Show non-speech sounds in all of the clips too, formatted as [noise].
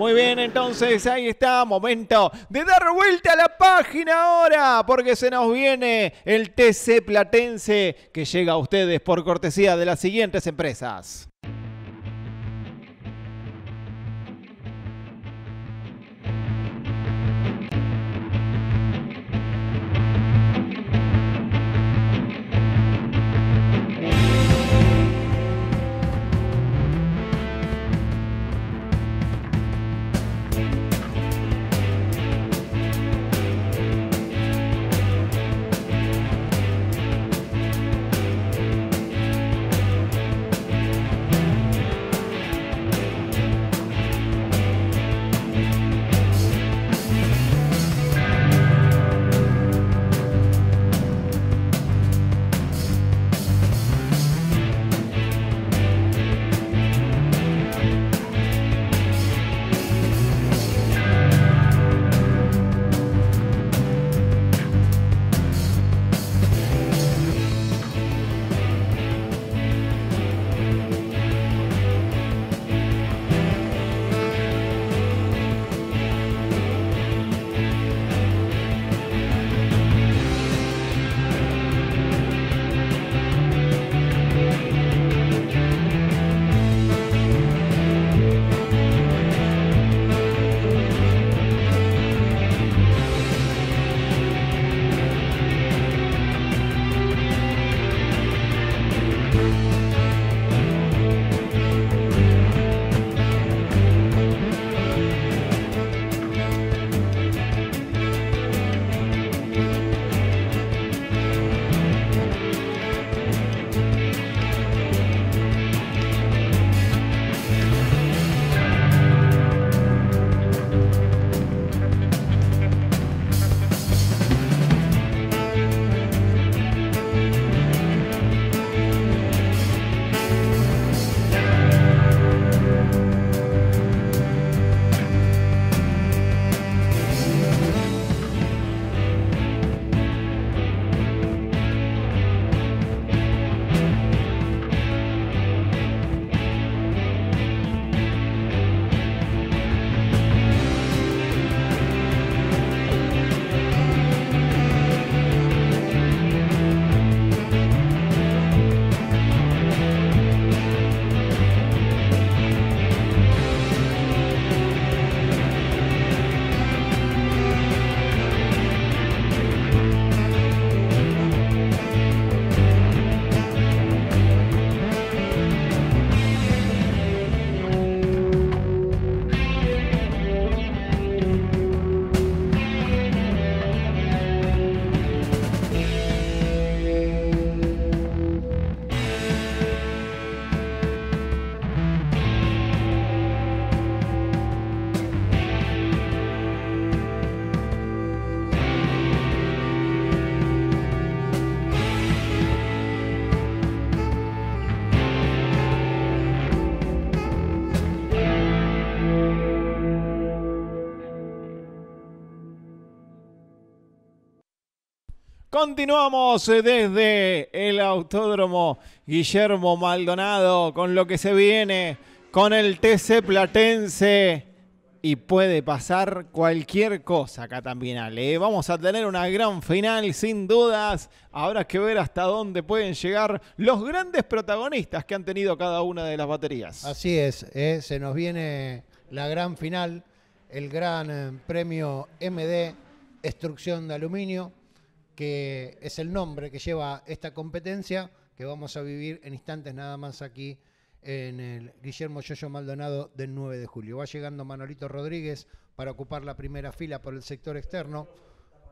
Muy bien, entonces ahí está, momento de dar vuelta a la página ahora, porque se nos viene el TC Platense que llega a ustedes por cortesía de las siguientes empresas. Continuamos eh, desde el Autódromo Guillermo Maldonado con lo que se viene con el TC Platense. Y puede pasar cualquier cosa acá también, Ale. Vamos a tener una gran final, sin dudas. Habrá que ver hasta dónde pueden llegar los grandes protagonistas que han tenido cada una de las baterías. Así es, eh, se nos viene la gran final, el gran eh, premio MD, Extrucción de Aluminio que es el nombre que lleva esta competencia que vamos a vivir en instantes nada más aquí en el Guillermo Yoyo Maldonado del 9 de julio. Va llegando Manolito Rodríguez para ocupar la primera fila por el sector externo,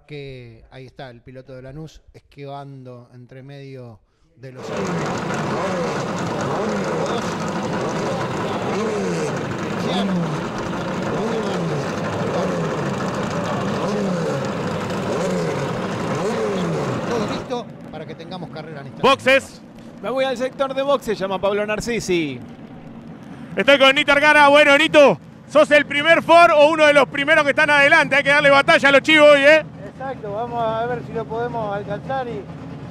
que ahí está el piloto de Lanús esquivando entre medio de los... Boxes. Me voy al sector de boxes, llama Pablo Narcisi. Estoy con Nito Arcara. Bueno, Nito, sos el primer Ford o uno de los primeros que están adelante. Hay que darle batalla a los chivos hoy, ¿eh? Exacto, vamos a ver si lo podemos alcanzar y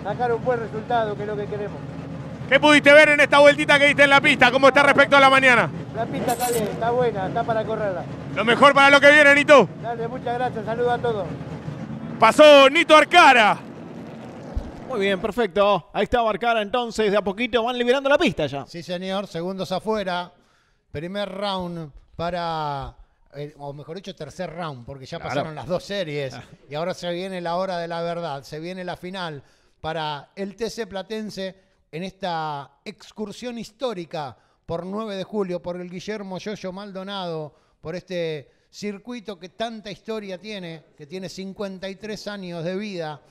sacar un buen resultado, que es lo que queremos. ¿Qué pudiste ver en esta vueltita que diste en la pista? ¿Cómo está respecto a la mañana? La pista está está buena, está para correrla. Lo mejor para lo que viene, Nito. Dale, muchas gracias, saludos a todos. Pasó Nito Arcara. Muy bien, perfecto. Ahí está Barcara entonces, de a poquito van liberando la pista ya. Sí, señor, segundos afuera. Primer round para, eh, o mejor dicho, tercer round, porque ya pasaron las dos series ah. y ahora se viene la hora de la verdad, se viene la final para el TC Platense en esta excursión histórica por 9 de julio, por el Guillermo Yoyo Maldonado, por este circuito que tanta historia tiene, que tiene 53 años de vida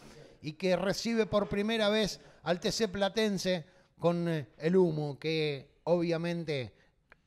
y que recibe por primera vez al TC Platense con eh, el humo, que obviamente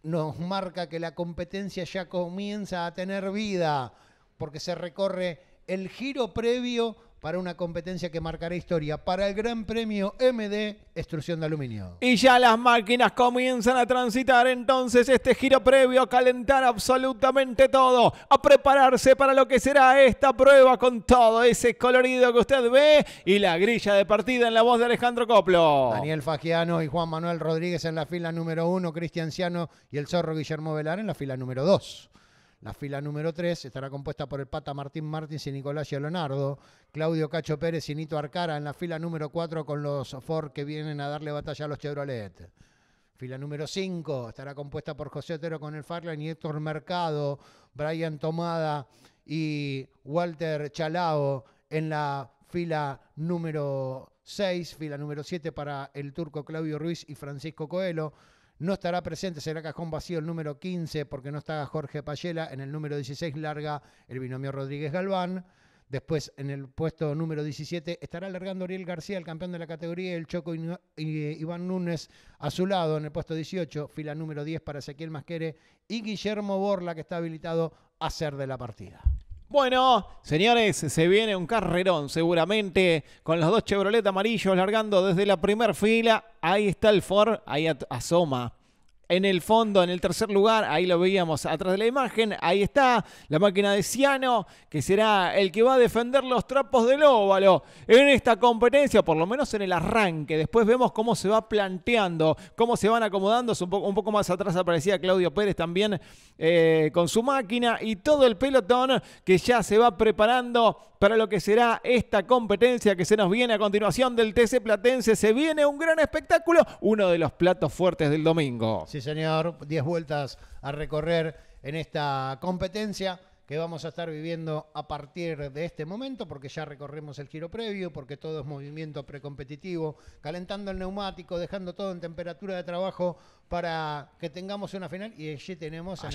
nos marca que la competencia ya comienza a tener vida, porque se recorre el giro previo para una competencia que marcará historia, para el Gran Premio MD Extrusión de Aluminio. Y ya las máquinas comienzan a transitar entonces este giro previo, a calentar absolutamente todo, a prepararse para lo que será esta prueba con todo ese colorido que usted ve y la grilla de partida en la voz de Alejandro Coplo. Daniel Fagiano y Juan Manuel Rodríguez en la fila número uno, Cristian Ciano y el zorro Guillermo Velar en la fila número dos. La fila número 3 estará compuesta por el Pata Martín Martins y Nicolás Leonardo, Claudio Cacho Pérez y Nito Arcara en la fila número 4 con los Ford que vienen a darle batalla a los Chevrolet. Fila número 5 estará compuesta por José Otero con el Farland y Héctor Mercado, Brian Tomada y Walter Chalao en la fila número 6, fila número 7 para el turco Claudio Ruiz y Francisco Coelho. No estará presente, será cajón vacío el número 15 porque no está Jorge Payela. En el número 16 larga el binomio Rodríguez Galván. Después, en el puesto número 17, estará largando Ariel García, el campeón de la categoría, el Choco y, eh, Iván Núñez a su lado en el puesto 18, fila número 10 para Ezequiel Masquere y Guillermo Borla, que está habilitado a ser de la partida. Bueno, señores, se viene un carrerón seguramente con los dos Chevrolet amarillos largando desde la primera fila. Ahí está el Ford, ahí asoma en el fondo, en el tercer lugar, ahí lo veíamos atrás de la imagen, ahí está la máquina de Ciano, que será el que va a defender los trapos del óvalo en esta competencia, por lo menos en el arranque. Después vemos cómo se va planteando, cómo se van acomodando. Un poco, más atrás aparecía Claudio Pérez también eh, con su máquina y todo el pelotón que ya se va preparando para lo que será esta competencia que se nos viene a continuación del TC Platense. Se viene un gran espectáculo, uno de los platos fuertes del domingo. Sí, señor, 10 vueltas a recorrer en esta competencia que vamos a estar viviendo a partir de este momento, porque ya recorremos el giro previo, porque todo es movimiento precompetitivo, calentando el neumático, dejando todo en temperatura de trabajo para que tengamos una final. Y allí tenemos en,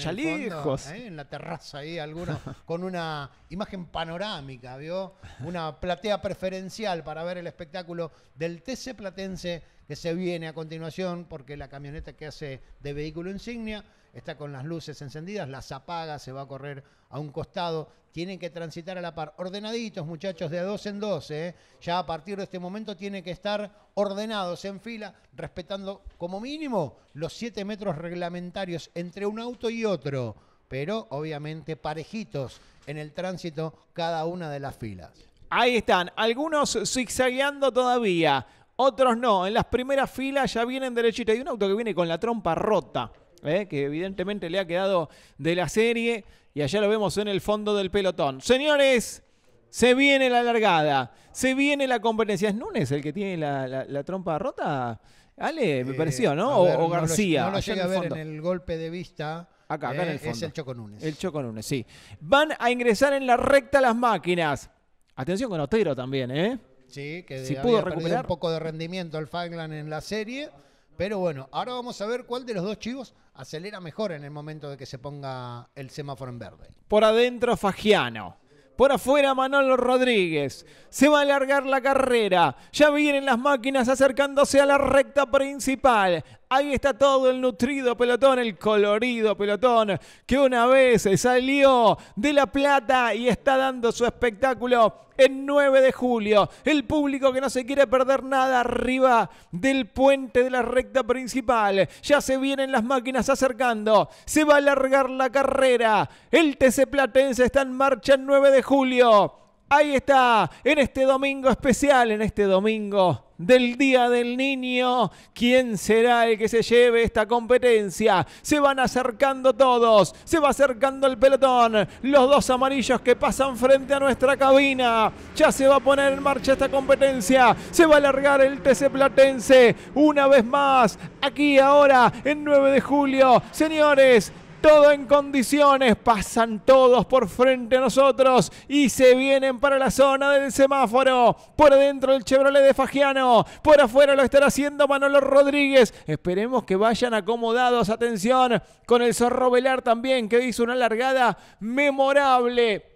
fondo, ¿eh? en la terraza ahí algunos [laughs] con una imagen panorámica, ¿vio? Una platea preferencial para ver el espectáculo del TC Platense que se viene a continuación, porque la camioneta que hace de vehículo insignia está con las luces encendidas, las apaga, se va a correr a un costado, tienen que transitar a la par. Ordenaditos, muchachos, de dos en dos. ¿eh? Ya a partir de este momento tienen que estar ordenados en fila, respetando como mínimo los siete metros reglamentarios entre un auto y otro. Pero obviamente parejitos en el tránsito cada una de las filas. Ahí están, algunos zigzagueando todavía, otros no, en las primeras filas ya vienen derechita. Hay un auto que viene con la trompa rota, eh, que evidentemente le ha quedado de la serie. Y allá lo vemos en el fondo del pelotón. Señores, se viene la largada, se viene la competencia. ¿Es Núñez el que tiene la, trompa rota? Ale, me eh, pareció, ¿no? o, García. No lo, llega a ver en el golpe de vista. Acá, acá en eh, el fondo. Es el Choco Nunes. El Choco sí. Van a ingresar en la recta las máquinas. Atención con Otero también, ¿eh? ¿sí? que si pudo recuperar un poco de rendimiento el Faglan en la serie. Pero bueno, ahora vamos a ver cuál de los dos chivos acelera mejor en el momento de que se ponga el semáforo en verde. Por adentro, Fagiano. Por afuera Manolo Rodríguez. Se va a alargar la carrera. Ya vienen las máquinas acercándose a la recta principal. Ahí está todo el nutrido pelotón, el colorido pelotón, que una vez salió de La Plata y está dando su espectáculo en 9 de julio. El público que no se quiere perder nada arriba del puente de la recta principal. Ya se vienen las máquinas acercando. Se va a alargar la carrera. El TC Platense está en marcha en 9 de julio. Ahí está, en este domingo especial, en este domingo del Día del Niño. ¿Quién será el que se lleve esta competencia? Se van acercando todos, se va acercando el pelotón, los dos amarillos que pasan frente a nuestra cabina. Ya se va a poner en marcha esta competencia, se va a alargar el TC Platense una vez más, aquí ahora, en 9 de julio. Señores, todo en condiciones, pasan todos por frente a nosotros y se vienen para la zona del semáforo. Por adentro el Chevrolet de Fagiano, por afuera lo estará haciendo Manolo Rodríguez. Esperemos que vayan acomodados, atención, con el Zorro Velar también que hizo una largada memorable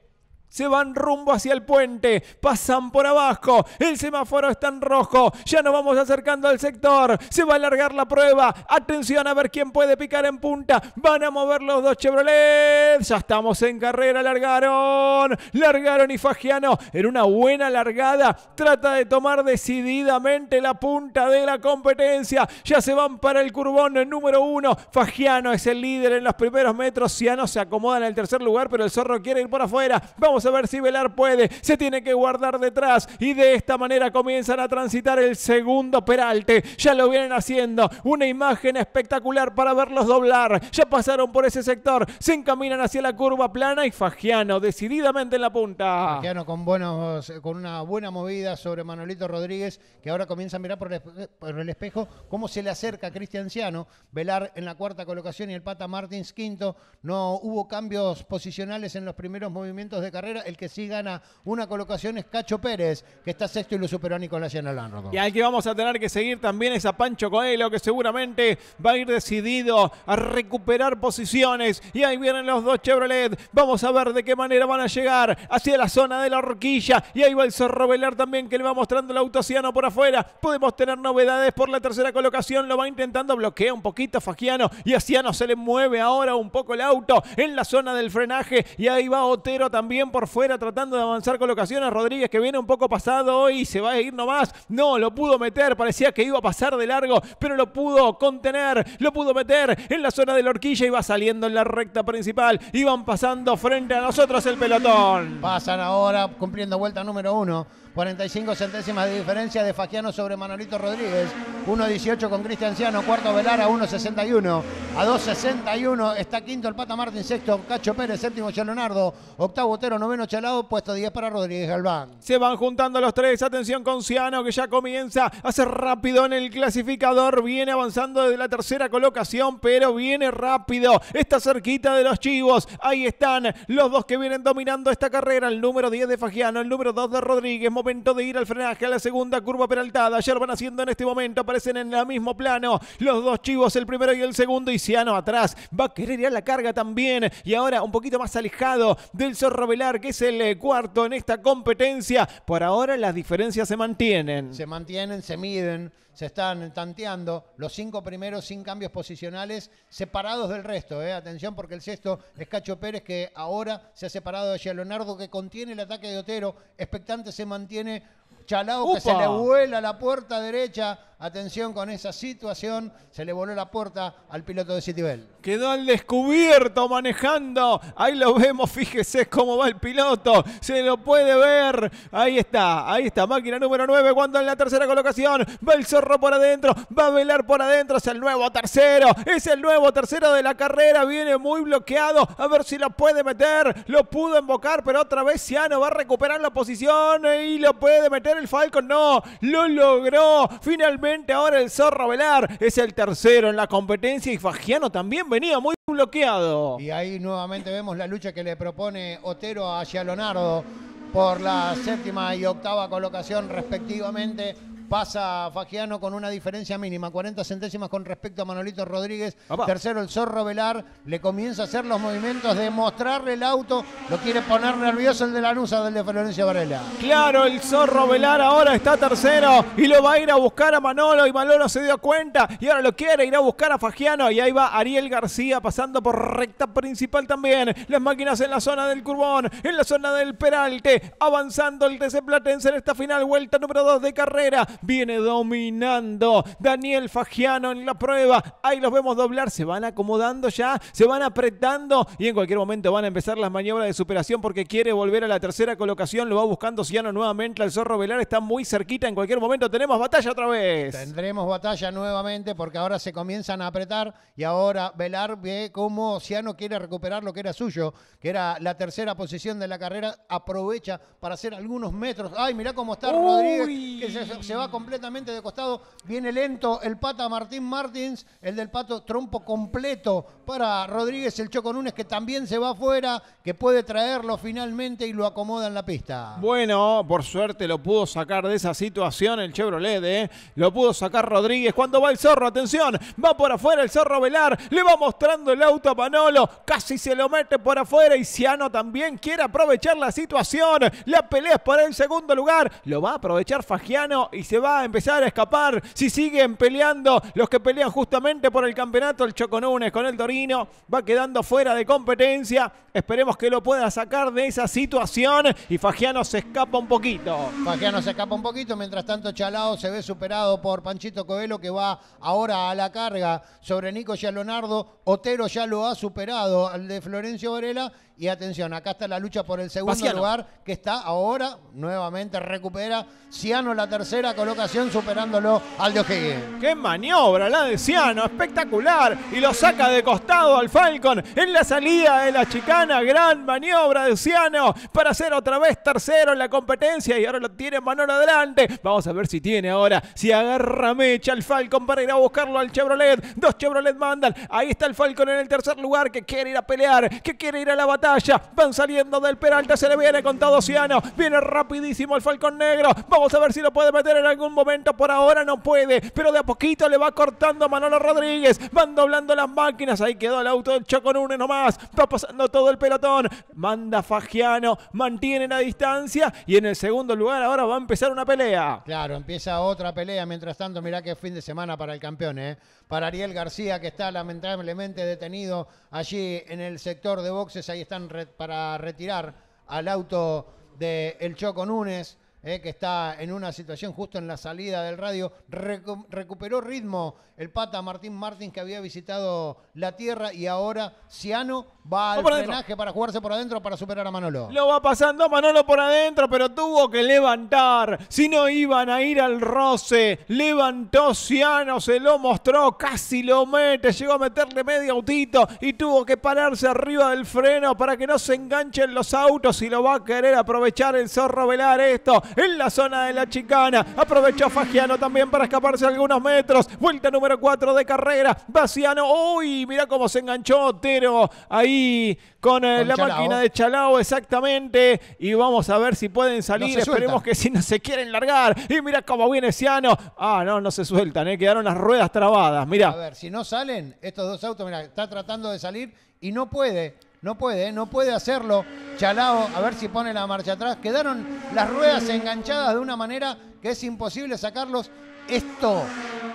se van rumbo hacia el puente, pasan por abajo, el semáforo está en rojo, ya nos vamos acercando al sector, se va a alargar la prueba, atención a ver quién puede picar en punta, van a mover los dos Chevrolet, ya estamos en carrera, largaron, largaron y Fagiano en una buena largada, trata de tomar decididamente la punta de la competencia, ya se van para el curbón el número uno, Fagiano es el líder en los primeros metros, Ciano se acomoda en el tercer lugar, pero el zorro quiere ir por afuera, vamos a ver si Velar puede. Se tiene que guardar detrás y de esta manera comienzan a transitar el segundo peralte. Ya lo vienen haciendo. Una imagen espectacular para verlos doblar. Ya pasaron por ese sector. Se encaminan hacia la curva plana y Fagiano decididamente en la punta. Fagiano con, buenos, con una buena movida sobre Manolito Rodríguez que ahora comienza a mirar por el, espejo cómo se le acerca a Ciano Velar en la cuarta colocación y el pata Martins quinto. No hubo cambios posicionales en los primeros movimientos de carrera el que sí gana una colocación es Cacho Pérez, que está sexto y lo superó a Nicolás Yanalán. Y que vamos a tener que seguir también es a Pancho Coelho, que seguramente va a ir decidido a recuperar posiciones. Y ahí vienen los dos Chevrolet. Vamos a ver de qué manera van a llegar hacia la zona de la horquilla. Y ahí va el Zorro Velar también, que le va mostrando el auto por afuera. Podemos tener novedades por la tercera colocación. Lo va intentando, bloquear un poquito Fagiano. Y a Ciano se le mueve ahora un poco el auto en la zona del frenaje. Y ahí va Otero también por fuera tratando de avanzar colocaciones. Rodríguez que viene un poco pasado y se va a ir nomás. No, lo pudo meter. Parecía que iba a pasar de largo, pero lo pudo contener. Lo pudo meter en la zona de la horquilla y va saliendo en la recta principal. Iban pasando frente a nosotros el pelotón. Pasan ahora cumpliendo vuelta número uno. 45 centésimas de diferencia de Fagiano sobre Manolito Rodríguez. 1.18 con Cristian Ciano. cuarto velar Velara, 1.61. A 2.61 está quinto el Pata Martín, sexto Cacho Pérez, séptimo Che Leonardo, octavo Otero, noveno Chalado puesto 10 para Rodríguez Galván. Se van juntando los tres, atención con Ciano que ya comienza, a hace rápido en el clasificador, viene avanzando desde la tercera colocación, pero viene rápido, está cerquita de los Chivos, ahí están los dos que vienen dominando esta carrera, el número 10 de Fagiano, el número 2 de Rodríguez, momento de ir al frenaje a la segunda curva peraltada. ayer van haciendo en este momento. Aparecen en el mismo plano los dos chivos, el primero y el segundo. Y Ciano atrás va a querer ir a la carga también. Y ahora un poquito más alejado del Zorro Velar, que es el eh, cuarto en esta competencia. Por ahora las diferencias se mantienen. Se mantienen, se miden se están tanteando los cinco primeros sin cambios posicionales, separados del resto. Eh. Atención porque el sexto es Cacho Pérez que ahora se ha separado de Leonardo que contiene el ataque de Otero. Expectante se mantiene Chalao que se le vuela la puerta derecha. Atención con esa situación. Se le voló la puerta al piloto de Citibel. Quedó al descubierto manejando. Ahí lo vemos. Fíjese cómo va el piloto. Se lo puede ver. Ahí está. Ahí está. Máquina número 9. Cuando en la tercera colocación va el zorro por adentro. Va a velar por adentro. Es el nuevo tercero. Es el nuevo tercero de la carrera. Viene muy bloqueado. A ver si lo puede meter. Lo pudo embocar. Pero otra vez Ciano va a recuperar la posición. Y lo puede meter el Falcon, no, lo logró. Finalmente ahora el Zorro Velar es el tercero en la competencia y Fagiano también venía muy bloqueado. Y ahí nuevamente vemos la lucha que le propone Otero hacia Leonardo por la séptima y octava colocación respectivamente. Pasa Fagiano con una diferencia mínima, 40 centésimas con respecto a Manolito Rodríguez. Tercero el Zorro Velar, le comienza a hacer los movimientos de mostrarle el auto, lo quiere poner nervioso el de la Lanusa del de Florencia Varela. Claro, el Zorro Velar ahora está tercero y lo va a ir a buscar a Manolo y Manolo se dio cuenta y ahora lo quiere ir a buscar a Fagiano y ahí va Ariel García pasando por recta principal también. Las máquinas en la zona del Curbón, en la zona del Peralte, avanzando el TC Platense en esta final, vuelta número 2 de carrera viene dominando Daniel Fagiano en la prueba. Ahí los vemos doblar, se van acomodando ya, se van apretando y en cualquier momento van a empezar las maniobras de superación porque quiere volver a la tercera colocación. Lo va buscando Ciano nuevamente al Zorro Velar, está muy cerquita. En cualquier momento tenemos batalla otra vez. Tendremos batalla nuevamente porque ahora se comienzan a apretar y ahora Velar ve cómo Ciano quiere recuperar lo que era suyo, que era la tercera posición de la carrera. Aprovecha para hacer algunos metros. Ay, mirá cómo está Rodríguez, que se va completamente de costado. Viene lento el pata Martín Martins, el del pato trompo completo para Rodríguez, el Choco que también se va afuera, que puede traerlo finalmente y lo acomoda en la pista. Bueno, por suerte lo pudo sacar de esa situación el Chevrolet, ¿eh? Lo pudo sacar Rodríguez. Cuando va el zorro, atención, va por afuera el zorro Velar, le va mostrando el auto a Panolo, casi se lo mete por afuera y Siano también quiere aprovechar la situación. La pelea es para el segundo lugar, lo va a aprovechar Fagiano y se va a empezar a escapar. Si siguen peleando los que pelean justamente por el campeonato, el Choconunes con el Torino va quedando fuera de competencia. Esperemos que lo pueda sacar de esa situación y Fagiano se escapa un poquito. Fagiano se escapa un poquito, mientras tanto Chalao se ve superado por Panchito Coelho que va ahora a la carga sobre Nico Leonardo. Otero ya lo ha superado al de Florencio Varela y atención, acá está la lucha por el segundo lugar, que está ahora, nuevamente recupera. Ciano la tercera colocación, superándolo al de ¡Qué maniobra la de Ciano! Espectacular. Y lo saca de costado al Falcon en la salida de la chicana. Gran maniobra de Ciano para ser otra vez tercero en la competencia. Y ahora lo tiene Manolo adelante. Vamos a ver si tiene ahora. Si agarra mecha al Falcon para ir a buscarlo al Chevrolet. Dos Chevrolet mandan. Ahí está el Falcon en el tercer lugar que quiere ir a pelear, que quiere ir a la batalla Van saliendo del Peralta, se le viene con todo Ciano. Viene rapidísimo el Falcón Negro. Vamos a ver si lo puede meter en algún momento. Por ahora no puede, pero de a poquito le va cortando Manolo Rodríguez. Van doblando las máquinas. Ahí quedó el auto del Chocorune nomás. Va pasando todo el pelotón. Manda Fagiano, mantiene la distancia y en el segundo lugar ahora va a empezar una pelea. Claro, empieza otra pelea. Mientras tanto, mirá qué fin de semana para el campeón, ¿eh? para Ariel García, que está lamentablemente detenido allí en el sector de boxes. Ahí están para retirar al auto de El Choco Núñez. Eh, que está en una situación justo en la salida del radio, recuperó ritmo el pata Martín Martín que había visitado la tierra y ahora Ciano va al drenaje para jugarse por adentro para superar a Manolo. Lo va pasando Manolo por adentro, pero tuvo que levantar, si no iban a ir al roce, levantó Ciano, se lo mostró, casi lo mete, llegó a meterle medio autito y tuvo que pararse arriba del freno para que no se enganchen los autos y lo va a querer aprovechar el zorro velar esto en la zona de la chicana. Aprovechó Fagiano también para escaparse algunos metros. Vuelta número 4 de carrera. Vaciano. Uy, mira cómo se enganchó Otero ahí con, eh, la máquina de Chalao exactamente. Y vamos a ver si pueden salir. Esperemos que si no se quieren largar. Y mira cómo viene Ciano. Ah, no, no se sueltan, eh. quedaron las ruedas trabadas. Mira. A ver, si no salen, estos dos autos, mira, está tratando de salir y no puede. No puede, no puede hacerlo. Chalao, a ver si pone la marcha atrás. Quedaron las ruedas enganchadas de una manera que es imposible sacarlos. Esto,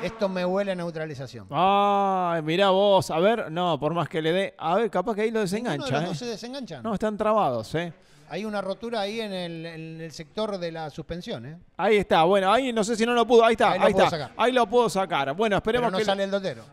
esto me huele a neutralización. Ah, mirá vos. A ver, no, por más que le dé. A ver, capaz que ahí lo desengancha. No ¿eh? se desenganchan. No, están trabados, ¿eh? Hay una rotura ahí en el, sector de la suspensión, ¿eh? Ahí está, bueno, ahí no sé si no lo pudo, ahí está, ahí, está. Ahí lo puedo sacar. Bueno, esperemos que no sale el dotero.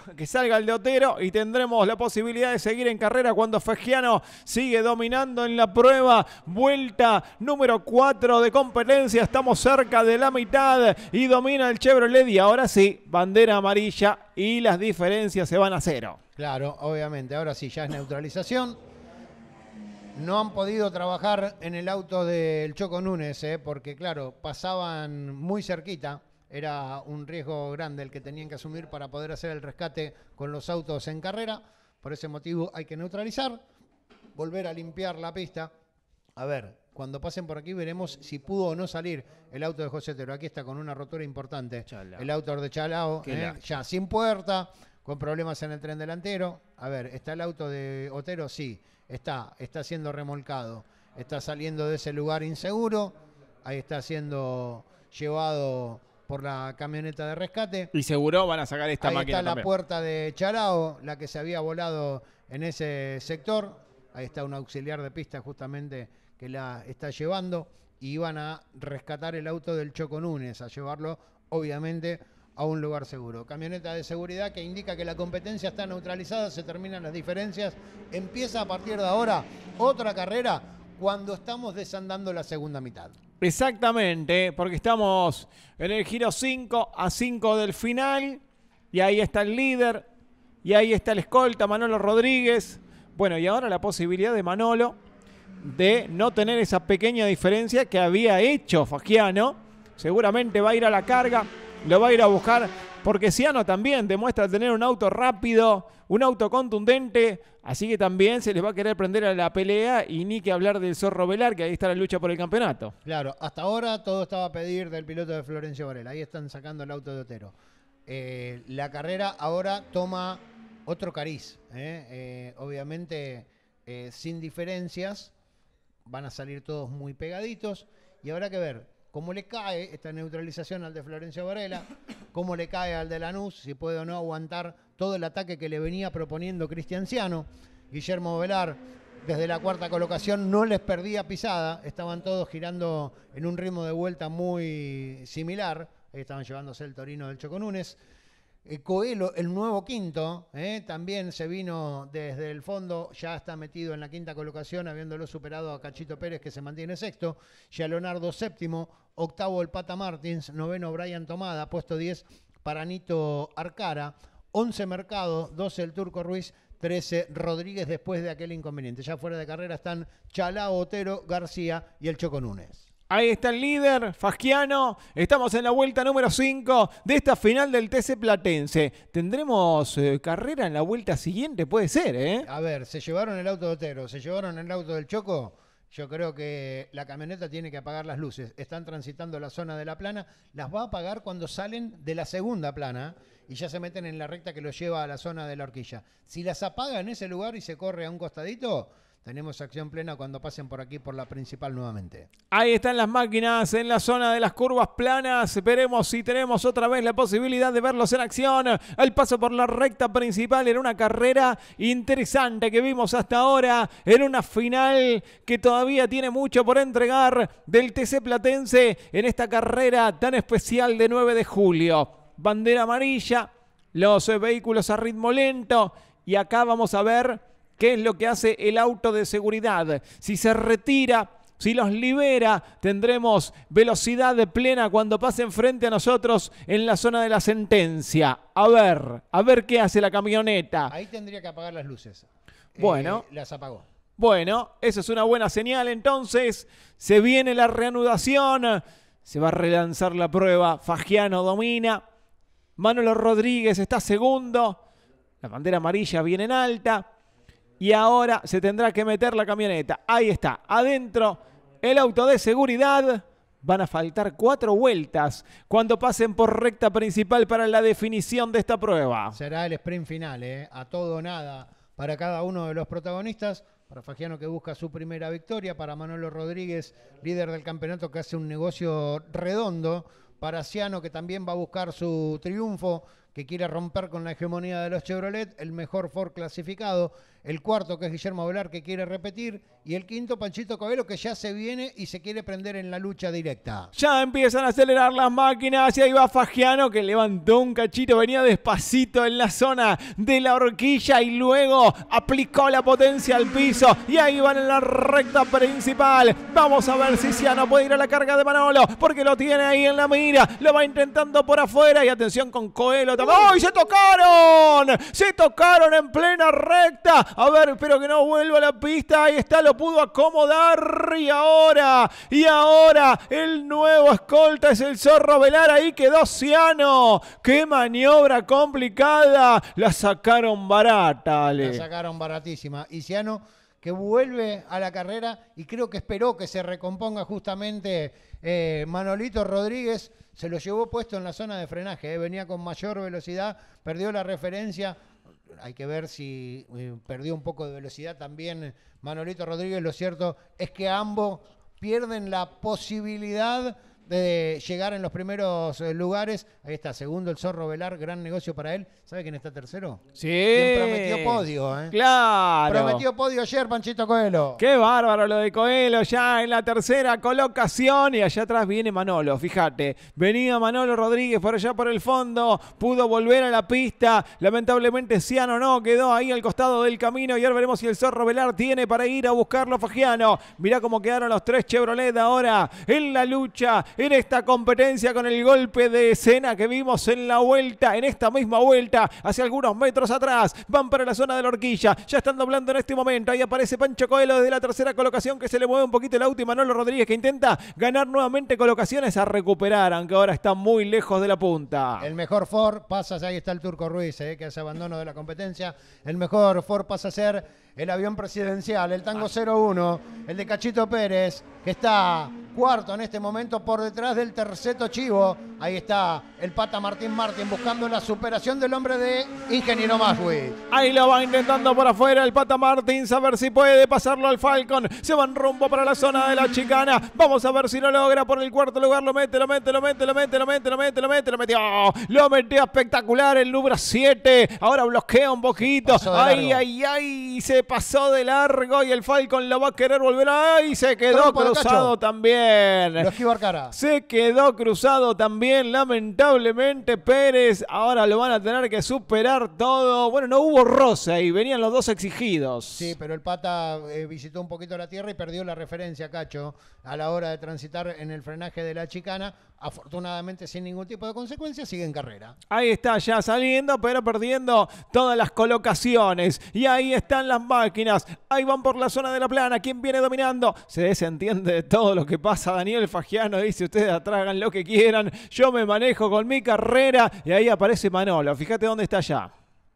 [laughs] que salga el de Otero y tendremos la posibilidad de seguir en carrera cuando Fegiano sigue dominando en la prueba. Vuelta número 4 de competencia, estamos cerca de la mitad y domina el Chevrolet y ahora sí, bandera amarilla y las diferencias se van a cero. Claro, obviamente, ahora sí ya es neutralización. No han podido trabajar en el auto del Choco Núñez, ¿eh? porque claro, pasaban muy cerquita era un riesgo grande el que tenían que asumir para poder hacer el rescate con los autos en carrera. Por ese motivo hay que neutralizar, volver a limpiar la pista. A ver, cuando pasen por aquí veremos si pudo o no salir el auto de José Tero. Aquí está con una rotura importante. El auto de Chalao, ¿eh? ya sin puerta, con problemas en el tren delantero. A ver, ¿está el auto de Otero? Sí, está, está siendo remolcado. Está saliendo de ese lugar inseguro. Ahí está siendo llevado por la camioneta de rescate. Y seguro van a sacar esta Ahí máquina. Ahí está la puerta de Charao, la que se había volado en ese sector. Ahí está un auxiliar de pista justamente que la está llevando. Y van a rescatar el auto del Choco Núñez, a llevarlo, obviamente, a un lugar seguro. Camioneta de seguridad que indica que la competencia está neutralizada, se terminan las diferencias. Empieza a partir de ahora otra carrera cuando estamos desandando la segunda mitad. Exactamente, porque estamos en el giro 5 a 5 del final y ahí está el líder y ahí está el escolta Manolo Rodríguez. Bueno, y ahora la posibilidad de Manolo de no tener esa pequeña diferencia que había hecho Fagiano. Seguramente va a ir a la carga, lo va a ir a buscar porque Ciano también demuestra tener un auto rápido, un auto contundente, así que también se les va a querer prender a la pelea y ni que hablar del Zorro Velar, que ahí está la lucha por el campeonato. Claro, hasta ahora todo estaba a pedir del piloto de Florencio Varela, ahí están sacando el auto de Otero. Eh, la carrera ahora toma otro cariz, ¿eh? Eh, obviamente sin diferencias, van a salir todos muy pegaditos y habrá que ver cómo le cae esta neutralización al de Florencio Varela, cómo le cae al de Lanús, si puede o no aguantar todo el ataque que le venía proponiendo Cristian Ciano. Guillermo Velar, desde la cuarta colocación, no les perdía pisada, estaban todos girando en un ritmo de vuelta muy similar, estaban llevándose el Torino del Choconunes. Eh, Coelho, el nuevo quinto, eh, también se vino desde el fondo, ya está metido en la quinta colocación, habiéndolo superado a Cachito Pérez, que se mantiene sexto, ya Leonardo séptimo, octavo el Pata Martins, noveno Brian Tomada, puesto diez para Nito Arcara, once Mercado, 12 el Turco Ruiz, trece Rodríguez después de aquel inconveniente. Ya fuera de carrera están Chalao, Otero, García y el Choco Ahí está el líder, Fasquiano. Estamos en la vuelta número 5 de esta final del TC Platense. ¿Tendremos eh, carrera en la vuelta siguiente? Puede ser, ¿eh? A ver, se llevaron el auto de Otero, se llevaron el auto del Choco. Yo creo que la camioneta tiene que apagar las luces. Están transitando la zona de la plana. Las va a apagar cuando salen de la segunda plana y ya se meten en la recta que los lleva a la zona de la horquilla. Si las apaga en ese lugar y se corre a un costadito, tenemos acción plena cuando pasen por aquí por la principal nuevamente. Ahí están las máquinas en la zona de las curvas planas. Esperemos si tenemos otra vez la posibilidad de verlos en acción. El paso por la recta principal en una carrera interesante que vimos hasta ahora en una final que todavía tiene mucho por entregar del TC Platense en esta carrera tan especial de 9 de julio. Bandera amarilla, los vehículos a ritmo lento y acá vamos a ver qué es lo que hace el auto de seguridad. Si se retira, si los libera, tendremos velocidad de plena cuando pasen frente a nosotros en la zona de la sentencia. A ver, a ver qué hace la camioneta. Ahí tendría que apagar las luces. Eh, bueno. las apagó. Bueno, esa es una buena señal. Entonces, se viene la reanudación. Se va a relanzar la prueba. Fagiano domina. Manolo Rodríguez está segundo. La bandera amarilla viene en alta y ahora se tendrá que meter la camioneta. Ahí está, adentro el auto de seguridad. Van a faltar cuatro vueltas cuando pasen por recta principal para la definición de esta prueba. Será el sprint final, ¿eh? a todo nada para cada uno de los protagonistas. Para Fagiano que busca su primera victoria, para Manolo Rodríguez, líder del campeonato que hace un negocio redondo, para Ciano que también va a buscar su triunfo que quiere romper con la hegemonía de los Chevrolet, el mejor Ford clasificado, el cuarto que es Guillermo Velar que quiere repetir y el quinto Panchito Coelho que ya se viene y se quiere prender en la lucha directa. Ya empiezan a acelerar las máquinas y ahí va Fagiano que levantó un cachito, venía despacito en la zona de la horquilla y luego aplicó la potencia al piso y ahí van en la recta principal. Vamos a ver si Ciano puede ir a la carga de Manolo porque lo tiene ahí en la mira, lo va intentando por afuera y atención con Coelho ¡Ay, se tocaron! Se tocaron en plena recta. A ver, espero que no vuelva a la pista. Ahí está, lo pudo acomodar. Y ahora, y ahora, el nuevo escolta es el Zorro Velar. Ahí quedó Ciano. ¡Qué maniobra complicada! La sacaron barata, Ale. La sacaron baratísima. Y Ciano que vuelve a la carrera y creo que esperó que se recomponga justamente eh, Manolito Rodríguez se lo llevó puesto en la zona de frenaje, eh, venía con mayor velocidad, perdió la referencia. Hay que ver si eh, perdió un poco de velocidad también Manolito Rodríguez. Lo cierto es que ambos pierden la posibilidad de llegar en los primeros eh, lugares. Ahí está, segundo el Zorro Velar, gran negocio para él. ¿Sabe quién está tercero? Sí. prometió podio, ¿eh? Claro. Prometió podio ayer, Panchito Coelho. Qué bárbaro lo de Coelho, ya en la tercera colocación. Y allá atrás viene Manolo, fíjate. Venía Manolo Rodríguez por allá por el fondo, pudo volver a la pista. Lamentablemente, Ciano no, quedó ahí al costado del camino. Y ahora veremos si el Zorro Velar tiene para ir a buscarlo Fagiano. Mirá cómo quedaron los tres Chevrolet ahora en la lucha en esta competencia con el golpe de escena que vimos en la vuelta, en esta misma vuelta, hace algunos metros atrás. Van para la zona de la horquilla, ya están doblando en este momento. Ahí aparece Pancho Coelho desde la tercera colocación que se le mueve un poquito el auto y Manolo Rodríguez que intenta ganar nuevamente colocaciones a recuperar, aunque ahora está muy lejos de la punta. El mejor Ford pasa, ahí está el Turco Ruiz, eh, que hace abandono de la competencia. El mejor Ford pasa a ser el avión presidencial, el Tango 01, ah. el de Cachito Pérez, que está cuarto en este momento por detrás del terceto chivo. Ahí está el pata Martín Martín buscando la superación del hombre de Ingeniero Maswi. Ahí lo va intentando por afuera el pata Martín, a ver si puede pasarlo al Falcon. Se van rumbo para la zona de la chicana. Vamos a ver si lo logra por el cuarto lugar. Lo mete, lo mete, lo mete, lo mete, lo mete, lo mete, lo mete, lo metió. ¡Oh! Lo metió espectacular el lubra 7. Ahora bloquea un poquito. Ay, ay, ay. Se pasó de largo y el Falcon lo va a querer volver. y se quedó cruzado también. Lo se quedó cruzado también, lamentablemente, Pérez. Ahora lo van a tener que superar todo. Bueno, no hubo rosa y venían los dos exigidos. Sí, pero el pata eh, visitó un poquito la tierra y perdió la referencia, Cacho, a la hora de transitar en el frenaje de la chicana afortunadamente sin ningún tipo de consecuencia, sigue en carrera. Ahí está ya saliendo, pero perdiendo todas las colocaciones. Y ahí están las máquinas. Ahí van por la zona de la plana. ¿Quién viene dominando? Se desentiende de todo lo que pasa. Daniel Fagiano dice, ustedes atragan lo que quieran. Yo me manejo con mi carrera. Y ahí aparece Manolo. Fíjate dónde está ya.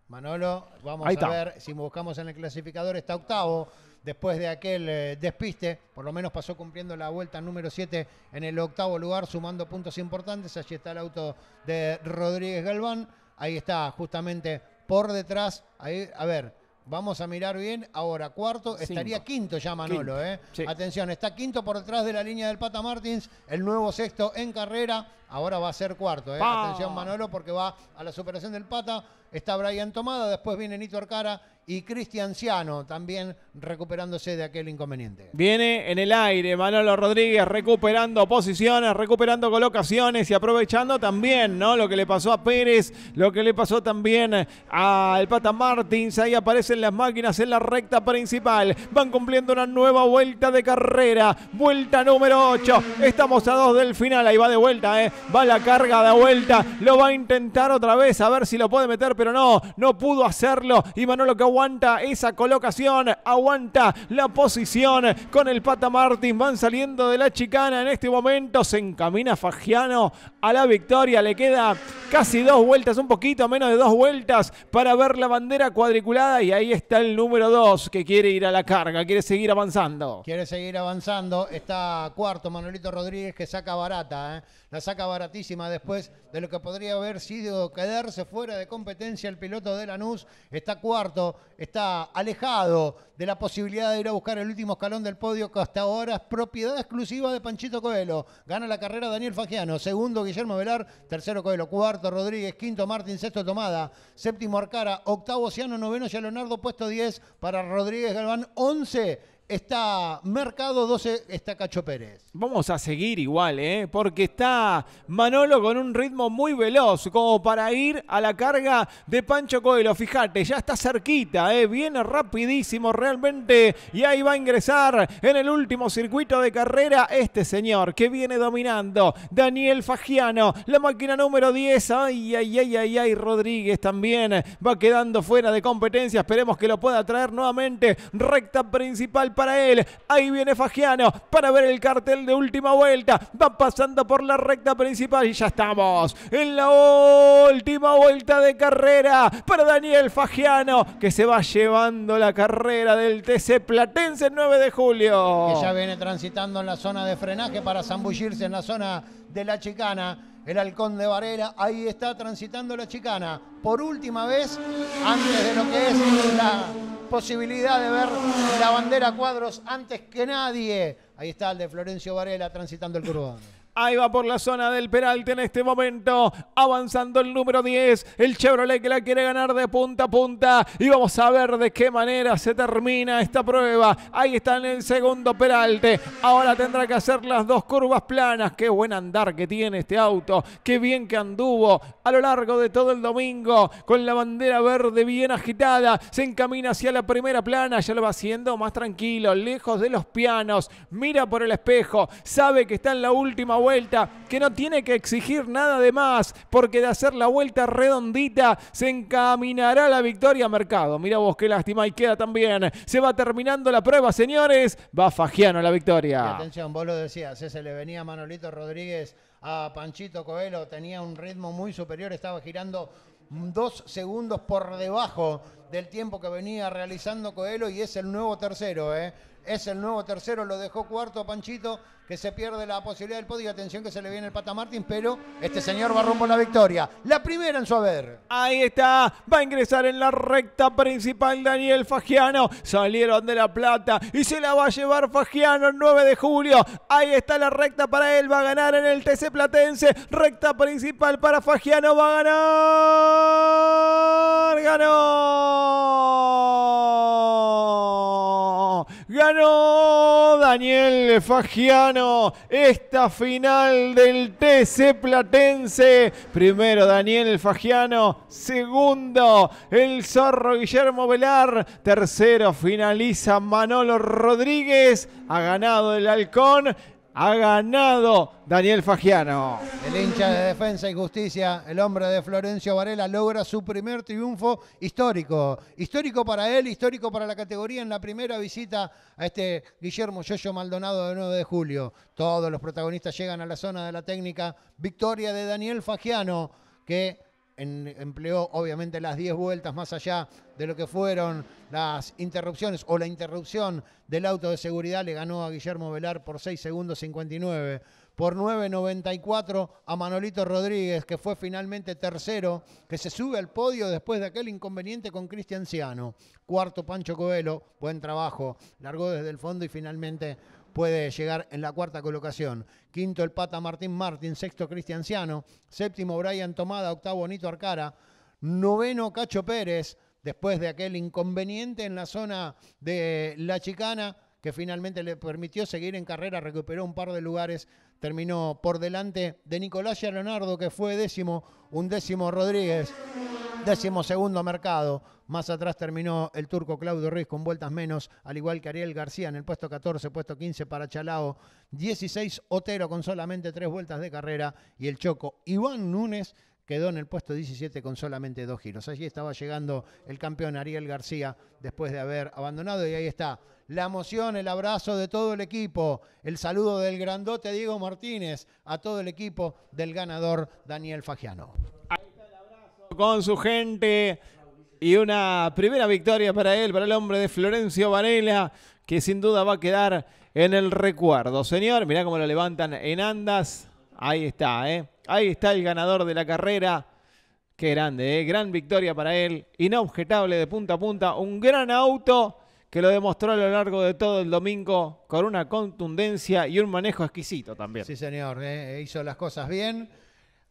Manolo, vamos a ver si buscamos en el clasificador, está octavo después de aquel eh, despiste, por lo menos pasó cumpliendo la vuelta número 7 en el octavo lugar, sumando puntos importantes. Allí está el auto de Rodríguez Galván, ahí está justamente por detrás, ahí, a ver, Vamos a mirar bien. Ahora, cuarto, estaría quinto ya Manolo. Eh. Atención, está quinto por detrás de la línea del Pata Martins. El nuevo sexto en carrera. Ahora va a ser cuarto, ¿eh? Atención Manolo porque va a la superación del Pata. Está Brian Tomada, después viene Nito Arcara y Cristian Ciano también recuperándose de aquel inconveniente. Viene en el aire Manolo Rodríguez recuperando posiciones, recuperando colocaciones y aprovechando también ¿no? lo que le pasó a Pérez, lo que le pasó también al Pata Martins. Ahí aparecen las máquinas en la recta principal. Van cumpliendo una nueva vuelta de carrera. Vuelta número 8. Estamos a dos del final. Ahí va de vuelta, ¿eh? va la carga de vuelta, lo va a intentar otra vez, a ver si lo puede meter, pero no, no pudo hacerlo. Y Manolo que aguanta esa colocación, aguanta la posición con el pata Martín, van saliendo de la chicana en este momento, se encamina Fagiano a la victoria, le queda casi dos vueltas, un poquito menos de dos vueltas para ver la bandera cuadriculada y ahí está el número dos que quiere ir a la carga, quiere seguir avanzando. Quiere seguir avanzando, está cuarto Manolito Rodríguez que saca barata, ¿eh? la saca baratísima después de lo que podría haber sido quedarse fuera de competencia el piloto de Lanús. Está cuarto, está alejado de la posibilidad de ir a buscar el último escalón del podio que hasta ahora es propiedad exclusiva de Panchito Coelho. Gana la carrera Daniel Fagiano, segundo Guillermo Velar, tercero Coelho, cuarto Rodríguez, quinto Martín, sexto Tomada, séptimo Arcara, octavo Ciano, noveno Leonardo, puesto 10 para Rodríguez Galván, 11 está Mercado 12, está Cacho Pérez. Vamos a seguir igual, ¿eh? porque está Manolo con un ritmo muy veloz, como para ir a la carga de Pancho Coelho. Fíjate, ya está cerquita, ¿eh? viene rapidísimo realmente y ahí va a ingresar en el último circuito de carrera este señor que viene dominando, Daniel Fagiano, la máquina número 10. Ay, ay, ay, ay, ay, Rodríguez también va quedando fuera de competencia. Esperemos que lo pueda traer nuevamente. Recta principal para él. Ahí viene Fagiano para ver el cartel de última vuelta. Va pasando por la recta principal y ya estamos en la última vuelta de carrera para Daniel Fagiano que se va llevando la carrera del TC Platense el 9 de julio. Que ya viene transitando en la zona de frenaje para zambullirse en la zona de la chicana el halcón de Varela. Ahí está transitando la chicana por última vez antes de lo que es la posibilidad de ver la bandera cuadros antes que nadie. Ahí está el de Florencio Varela transitando el curvado. Ahí va por la zona del peralte en este momento. Avanzando el número 10. El Chevrolet que la quiere ganar de punta a punta. Y vamos a ver de qué manera se termina esta prueba. Ahí está en el segundo peralte. Ahora tendrá que hacer las dos curvas planas. Qué buen andar que tiene este auto. Qué bien que anduvo a lo largo de todo el domingo. Con la bandera verde bien agitada. Se encamina hacia la primera plana. Ya lo va haciendo más tranquilo. Lejos de los pianos. Mira por el espejo. Sabe que está en la última vuelta vuelta, que no tiene que exigir nada de más, porque de hacer la vuelta redondita se encaminará la victoria a Mercado. Mira vos qué lástima y queda también. Se va terminando la prueba, señores. Va Fagiano la victoria. atención, vos lo decías, se le venía Manolito Rodríguez a Panchito Coelho, tenía un ritmo muy superior, estaba girando dos segundos por debajo del tiempo que venía realizando Coelho y es el nuevo tercero, ¿eh? Es el nuevo tercero, lo dejó cuarto a Panchito, que se pierde la posibilidad del podio. Atención que se le viene el Pata Martín, pero este señor va a romper la victoria. La primera en su haber. Ahí está, va a ingresar en la recta principal Daniel Fagiano. Salieron de La Plata y se la va a llevar Fagiano el 9 de julio. Ahí está la recta para él, va a ganar en el TC Platense. Recta principal para Fagiano, va a ganar. ¡Ganó! ¡Ganó Daniel Fagiano! esta final del TC Platense. Primero Daniel Fagiano, segundo el zorro Guillermo Velar, tercero finaliza Manolo Rodríguez, ha ganado el halcón ha ganado Daniel Fagiano. El hincha de Defensa y Justicia, el hombre de Florencio Varela, logra su primer triunfo histórico. Histórico para él, histórico para la categoría en la primera visita a este Guillermo Yoyo Maldonado de 9 de julio. Todos los protagonistas llegan a la zona de la técnica. Victoria de Daniel Fagiano, que empleó obviamente las 10 vueltas más allá de lo que fueron las interrupciones o la interrupción del auto de seguridad, le ganó a Guillermo Velar por 6 segundos 59 por 9.94 a Manolito Rodríguez, que fue finalmente tercero, que se sube al podio después de aquel inconveniente con Cristian Ciano. Cuarto, Pancho Coelho, buen trabajo, largó desde el fondo y finalmente puede llegar en la cuarta colocación. Quinto el Pata Martín Martín, sexto Cristian Cristianciano, séptimo Brian Tomada, octavo Nito Arcara, noveno Cacho Pérez, después de aquel inconveniente en la zona de La Chicana que finalmente le permitió seguir en carrera, recuperó un par de lugares, terminó por delante de Nicolás Leonardo, que fue décimo, un décimo Rodríguez, décimo segundo Mercado, más atrás terminó el turco Claudio Ruiz con vueltas menos, al igual que Ariel García en el puesto 14, puesto 15 para Chalao. 16 Otero con solamente tres vueltas de carrera y el choco Iván Núñez quedó en el puesto 17 con solamente dos giros. Allí estaba llegando el campeón Ariel García después de haber abandonado y ahí está la emoción, el abrazo de todo el equipo, el saludo del grandote Diego Martínez a todo el equipo del ganador Daniel Fagiano. Con su gente y una primera victoria para él, para el hombre de Florencio Varela, que sin duda va a quedar en el recuerdo. Señor, mirá cómo lo levantan en andas. Ahí está, ¿eh? Ahí está el ganador de la carrera. Qué grande, ¿eh? Gran victoria para él. Inobjetable de punta a punta. Un gran auto que lo demostró a lo largo de todo el domingo con una contundencia y un manejo exquisito también. Sí, señor. ¿eh? Hizo las cosas bien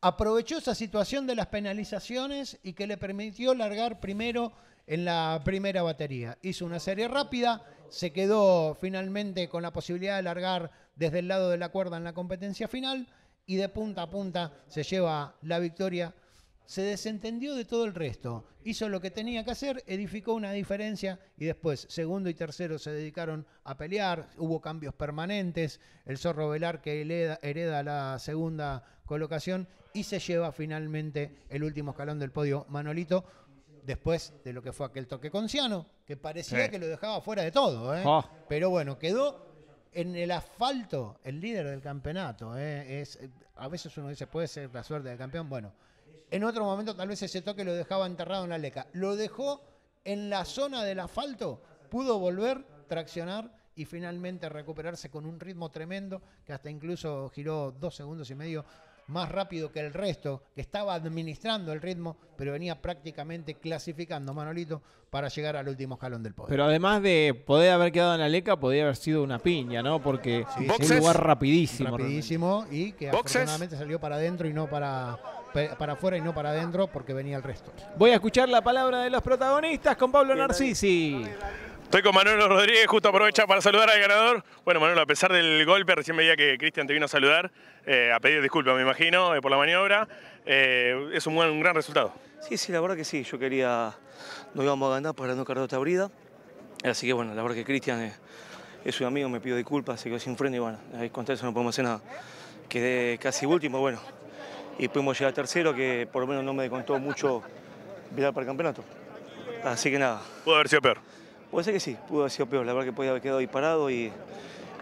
aprovechó esa situación de las penalizaciones y que le permitió largar primero en la primera batería. Hizo una serie rápida, se quedó finalmente con la posibilidad de largar desde el lado de la cuerda en la competencia final y de punta a punta se lleva la victoria se desentendió de todo el resto, hizo lo que tenía que hacer, edificó una diferencia y después segundo y tercero se dedicaron a pelear, hubo cambios permanentes, el zorro Velar que hereda, la segunda colocación y se lleva finalmente el último escalón del podio Manolito después de lo que fue aquel toque con que parecía que lo dejaba fuera de todo, ¿eh? pero bueno, quedó en el asfalto el líder del campeonato, ¿eh? es, a veces uno dice puede ser la suerte del campeón, bueno en otro momento tal vez ese toque lo dejaba enterrado en la leca. Lo dejó en la zona del asfalto, pudo volver, traccionar y finalmente recuperarse con un ritmo tremendo que hasta incluso giró dos segundos y medio más rápido que el resto, que estaba administrando el ritmo, pero venía prácticamente clasificando Manolito para llegar al último jalón del podio. Pero además de poder haber quedado en la leca, podía haber sido una piña, ¿no? Porque es un lugar rapidísimo. Rapidísimo y que Boxes. salió para adentro y no para para afuera y no para adentro porque venía el resto. Voy a escuchar la palabra de los protagonistas con Pablo Narcisi. Estoy con Manolo Rodríguez, justo aprovecha para saludar al ganador. Bueno, Manolo, a pesar del golpe, recién veía que Cristian te vino a saludar, eh, a pedir disculpas, me imagino, eh, por la maniobra. Eh, es un, un gran resultado. Sí, sí, la verdad que sí. Yo quería, no íbamos a ganar para no cargar esta brida. Así que bueno, la verdad que Cristian es, un amigo, me pido disculpas, se quedó sin freno y bueno, ahí con eso no podemos hacer nada. Quedé casi último, bueno, y pudimos llegar a tercero, que por lo menos no me contó mucho mirar para el campeonato. Así que nada. ¿Pudo haber sido peor? Puede ser que sí, pudo haber sido peor. La verdad que podía haber quedado ahí parado y,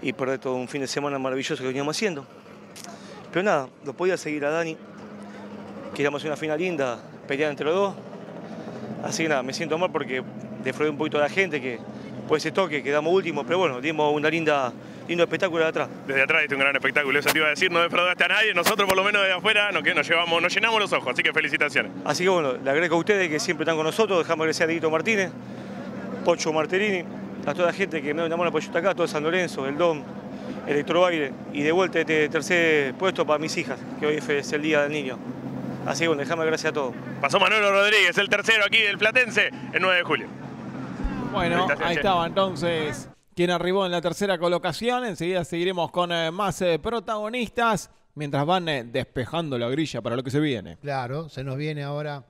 y perder todo un fin de semana maravilloso que veníamos haciendo. Pero nada, lo podía seguir a Dani. Queríamos una final linda, pelear entre los dos. Así que nada, me siento mal porque defraudé un poquito a la gente que pues ese toque quedamos último, pero bueno, dimos una linda lindo espectáculo de atrás. Desde atrás es un gran espectáculo, eso te iba a decir, no defraudaste a nadie, nosotros por lo menos desde afuera nos, nos, llevamos, nos llenamos los ojos, así que felicitaciones. Así que bueno, le agradezco a ustedes que siempre están con nosotros, dejamos agradecer a Dieguito Martínez, Pocho Marterini, a toda la gente que me llamó la pollita acá, a todo San Lorenzo, el DOM, Electroaire, y de vuelta este tercer puesto para mis hijas, que hoy es el Día del Niño. Así que bueno, déjame gracias a todos. Pasó Manuel Rodríguez, el tercero aquí del Platense, el 9 de julio. Bueno, ahí estaba entonces quien arribó en la tercera colocación. Enseguida seguiremos con eh, más eh, protagonistas mientras van eh, despejando la grilla para lo que se viene. Claro, se nos viene ahora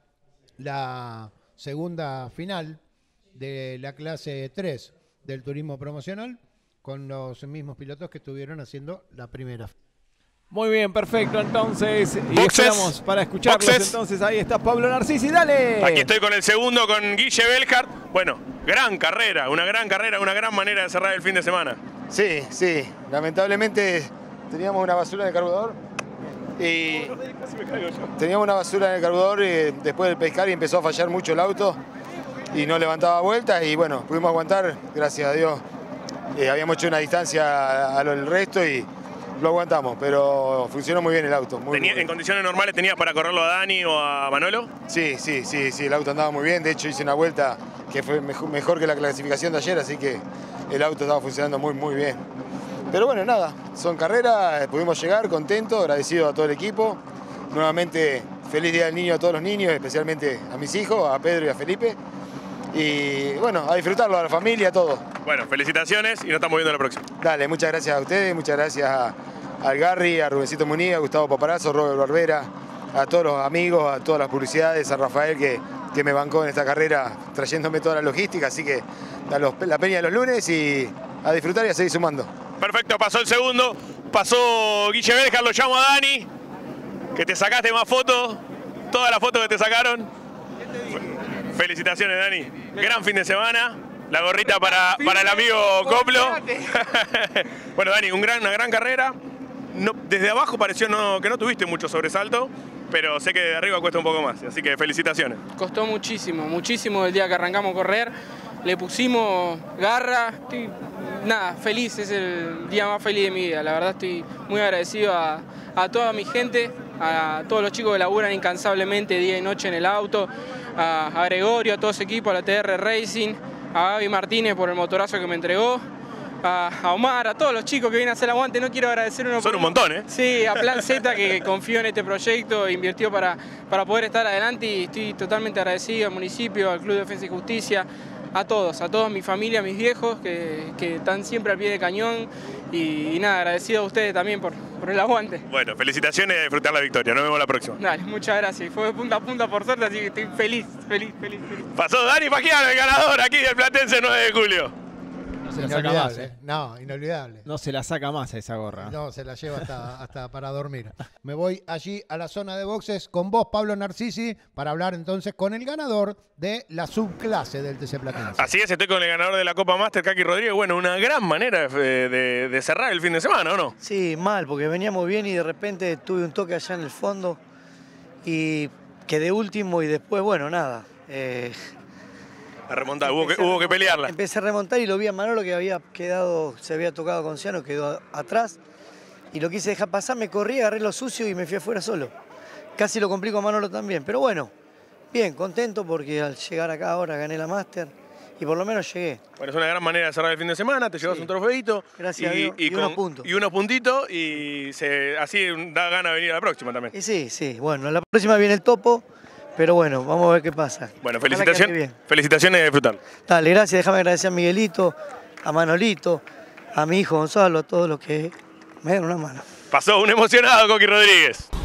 la segunda final de la clase 3 del turismo promocional con los mismos pilotos que estuvieron haciendo la primera. Muy bien, perfecto. Entonces, y esperamos para escucharlos. Entonces, ahí está Pablo Narcisi, dale. Aquí estoy con el segundo, con Guille Belhard. Bueno, gran carrera, una gran carrera, una gran manera de cerrar el fin de semana. Sí, sí. Lamentablemente teníamos una basura en el carburador. Y teníamos una basura en el carburador y eh, después del pescar y empezó a fallar mucho el auto y no levantaba vueltas y bueno, pudimos aguantar, gracias a Dios. Eh, habíamos hecho una distancia al resto y, lo aguantamos, pero funcionó muy bien el auto. ¿En condiciones normales tenías para correrlo a Dani o a Manolo? Sí, sí, sí, sí, el auto andaba muy bien. De hecho, hice una vuelta que fue mejor que la clasificación de ayer, así que el auto estaba funcionando muy, muy bien. Pero bueno, nada, son carreras, eh, pudimos llegar contentos, agradecido a todo el equipo. Nuevamente, feliz Día del Niño a todos los niños, especialmente a mis hijos, a Pedro y a Felipe. Y bueno, a disfrutarlo, a la familia, a todos. Bueno, felicitaciones y nos estamos viendo en la próxima. Dale, muchas gracias a ustedes, muchas gracias a al Garri, a Rubensito Muní, a Gustavo Paparazzo, Roberto Barbera, a todos los amigos, a todas las publicidades, a Rafael que, me bancó en esta carrera trayéndome toda la logística, así que la peña de los lunes y a disfrutar y a seguir sumando. Perfecto, pasó el segundo, pasó Guille Berja, lo llamo a Dani, que te sacaste más fotos, todas las fotos que te sacaron. Felicitaciones Dani, gran fin de semana. La gorrita para, para el amigo Coplo. [laughs] bueno, Dani, un gran, una gran carrera desde abajo pareció que no tuviste mucho sobresalto, pero sé que de arriba cuesta un poco más, así que felicitaciones. Costó muchísimo, muchísimo el día que arrancamos a correr, le pusimos garra, estoy, nada, feliz, es el día más feliz de mi vida, la verdad estoy muy agradecido a, toda mi gente, a todos los chicos que laburan incansablemente día y noche en el auto, a, Gregorio, a todo ese equipo, a la TR Racing, a Gaby Martínez por el motorazo que me entregó, a, Omar, a todos los chicos que vienen a hacer aguante. No quiero agradecer uno. Son un montón, ¿eh? Sí, a Plan Z que [laughs] confió en este proyecto, invirtió para, para poder estar adelante y estoy totalmente agradecido al municipio, al Club de Defensa y Justicia, a todos, a toda mi familia, a mis viejos, que, que están siempre al pie de cañón. Y, nada, agradecido a ustedes también por, por el aguante. Bueno, felicitaciones y disfrutar la victoria. Nos vemos la próxima. Dale, muchas gracias. Fue de punta a punta por suerte, así que estoy feliz, feliz, feliz. feliz. Pasó Dani Pajiano el ganador aquí del Platense 9 de julio se la saca ¿eh? No, inolvidable. No se la saca más a esa gorra. No, se la lleva [laughs] hasta, para dormir. Me voy allí a la zona de boxes con vos, Pablo Narcisi, para hablar entonces con el ganador de la subclase del TC Platense. Así es, estoy con el ganador de la Copa Master, Kaki Rodríguez. Bueno, una gran manera de, cerrar el fin de semana, ¿o no? Sí, mal, porque veníamos bien y de repente tuve un toque allá en el fondo y quedé último y después, bueno, nada. Eh, a remontar, hubo que, hubo que pelearla. Empecé a remontar y lo vi a Manolo que había quedado, se había tocado con Ciano, quedó atrás. Y lo quise dejar pasar, me corrí, agarré lo sucio y me fui afuera solo. Casi lo complico a Manolo también, pero bueno, bien, contento porque al llegar acá ahora gané la Master y por lo menos llegué. Bueno, es una gran manera de cerrar el fin de semana, te llevas un trofeito. Gracias y, Y, unos puntos. Y unos puntitos y así da ganas de venir a la próxima también. sí, sí, bueno, la próxima viene el topo. Pero bueno, vamos a ver qué pasa. Bueno, felicitaciones, felicitaciones y disfrutar. Dale, gracias. Déjame agradecer a Miguelito, a Manolito, a mi hijo Gonzalo, a todos los que me dieron una mano. Pasó un emocionado, Coqui Rodríguez.